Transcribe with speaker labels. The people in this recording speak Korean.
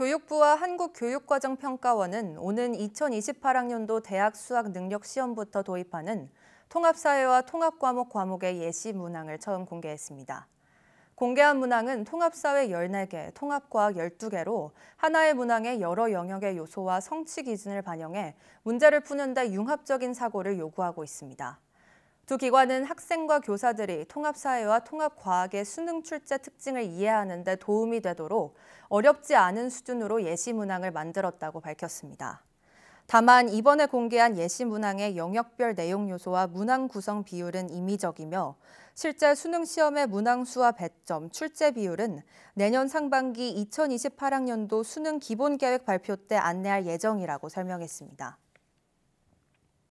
Speaker 1: 교육부와 한국교육과정평가원은 오는 2028학년도 대학 수학 능력 시험부터 도입하는 통합사회와 통합과목 과목의 예시 문항을 처음 공개했습니다. 공개한 문항은 통합사회 14개, 통합과학 12개로 하나의 문항의 여러 영역의 요소와 성취 기준을 반영해 문제를 푸는 데 융합적인 사고를 요구하고 있습니다. 두 기관은 학생과 교사들이 통합사회와 통합과학의 수능 출제 특징을 이해하는 데 도움이 되도록 어렵지 않은 수준으로 예시 문항을 만들었다고 밝혔습니다. 다만 이번에 공개한 예시 문항의 영역별 내용 요소와 문항 구성 비율은 임의적이며 실제 수능 시험의 문항 수와 배점, 출제 비율은 내년 상반기 2028학년도 수능 기본 계획 발표 때 안내할 예정이라고 설명했습니다.